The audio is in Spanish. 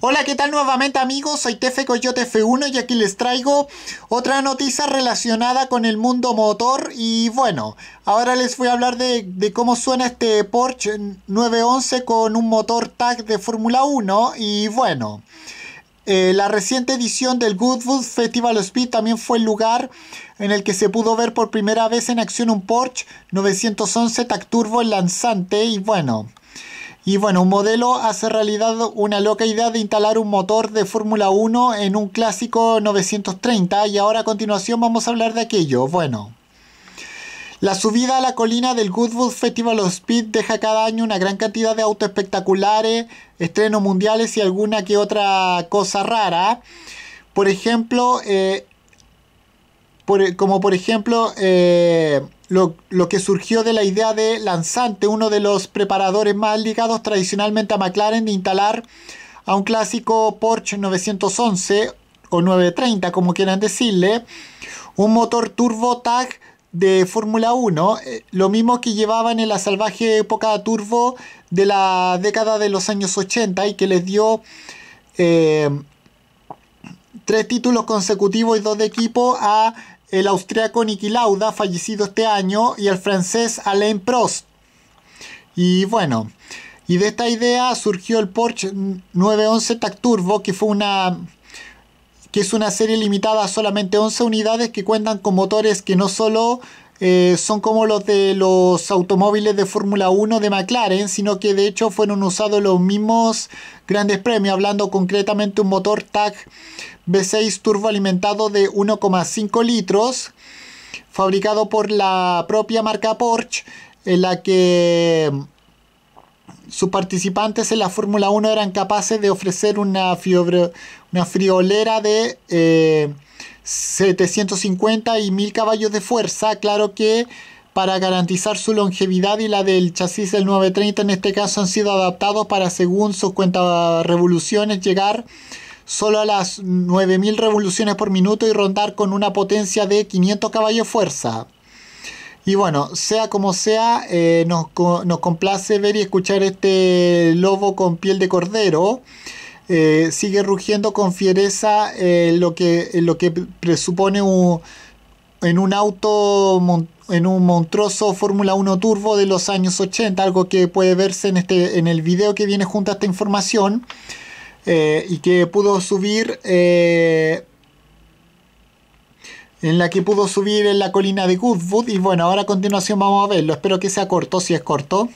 Hola, ¿qué tal nuevamente amigos? Soy Tefe Coyote F1 y aquí les traigo otra noticia relacionada con el mundo motor y bueno, ahora les voy a hablar de, cómo suena este Porsche 911 con un motor tag de Fórmula 1 y bueno, eh, la reciente edición del Goodwood Festival of Speed también fue el lugar en el que se pudo ver por primera vez en acción un Porsche 911 tag turbo lanzante y bueno... Y bueno, un modelo hace realidad una loca idea de instalar un motor de Fórmula 1 en un clásico 930 y ahora a continuación vamos a hablar de aquello. Bueno, la subida a la colina del Goodwood Festival of Speed deja cada año una gran cantidad de autos espectaculares, estrenos mundiales y alguna que otra cosa rara. Por ejemplo, eh, como por ejemplo eh, lo, que surgió de la idea de Lanzante, uno de los preparadores más ligados tradicionalmente a McLaren, de instalar a un clásico Porsche 911 o 930, como quieran decirle, un motor turbo tag de Fórmula 1, eh, lo mismo que llevaban en la salvaje época turbo de la década de los años 80 y que les dio eh, tres títulos consecutivos y dos de equipo a el austríaco Niki Lauda, fallecido este año, y el francés Alain Prost. Y bueno, y de esta idea surgió el Porsche 911 Tac Turbo, que fue una que es una serie limitada a solamente 11 unidades que cuentan con motores que no solo eh, son como los de los automóviles de Fórmula 1 de McLaren, sino que de hecho fueron usados los mismos grandes premios, hablando concretamente un motor TAC V6 turbo alimentado de 1,5 litros, fabricado por la propia marca Porsche, en la que sus participantes en la Fórmula 1 eran capaces de ofrecer una, una friolera de 750 eh, y 1000 caballos de fuerza, claro que para garantizar su longevidad y la del chasis del 930 en este caso han sido adaptados para según sus cuentas revoluciones llegar solo a las 9.000 revoluciones por minuto y rondar con una potencia de 500 caballos fuerza. Y bueno, sea como sea, eh, nos, complace ver y escuchar este lobo con piel de cordero. Eh, sigue rugiendo con fiereza eh, lo, que, lo que presupone en un auto en un monstruoso Fórmula 1 turbo de los años 80, algo que puede verse en, este, en el video que viene junto a esta información. Eh, y que pudo subir eh, en la que pudo subir en la colina de Goodwood y bueno ahora a continuación vamos a verlo espero que sea corto si es corto